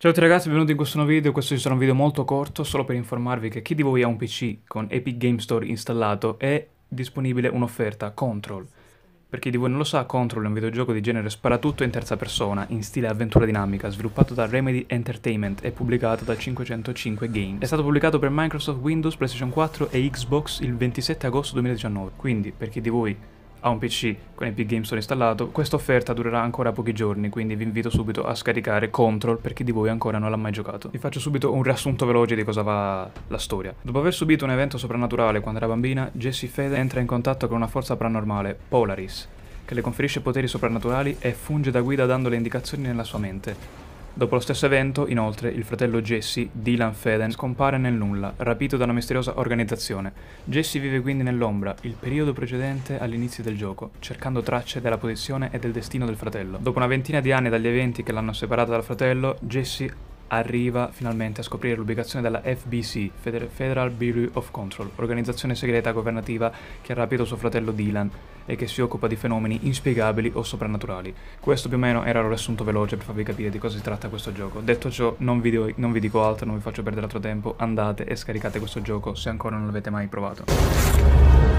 Ciao a tutti ragazzi, benvenuti in questo nuovo video, questo sarà un video molto corto solo per informarvi che chi di voi ha un PC con Epic Game Store installato è disponibile un'offerta Control. Per chi di voi non lo sa, Control è un videogioco di genere sparatutto in terza persona, in stile avventura dinamica, sviluppato da Remedy Entertainment e pubblicato da 505 Games. È stato pubblicato per Microsoft Windows, PlayStation 4 e Xbox il 27 agosto 2019, quindi per chi di voi a un PC con Epic Games Store installato, questa offerta durerà ancora pochi giorni, quindi vi invito subito a scaricare Control per chi di voi ancora non l'ha mai giocato. Vi faccio subito un riassunto veloce di cosa va la storia. Dopo aver subito un evento soprannaturale quando era bambina, Jessie Fede entra in contatto con una forza paranormale, Polaris, che le conferisce poteri soprannaturali e funge da guida dando le indicazioni nella sua mente. Dopo lo stesso evento, inoltre, il fratello Jesse, Dylan Feden, scompare nel nulla, rapito da una misteriosa organizzazione. Jesse vive quindi nell'ombra, il periodo precedente all'inizio del gioco, cercando tracce della posizione e del destino del fratello. Dopo una ventina di anni dagli eventi che l'hanno separata dal fratello, Jesse arriva finalmente a scoprire l'ubicazione della FBC, Federal Bureau of Control, organizzazione segreta governativa che ha rapito suo fratello Dylan e che si occupa di fenomeni inspiegabili o soprannaturali. Questo più o meno era un riassunto veloce per farvi capire di cosa si tratta questo gioco. Detto ciò, non vi, do, non vi dico altro, non vi faccio perdere altro tempo, andate e scaricate questo gioco se ancora non l'avete mai provato.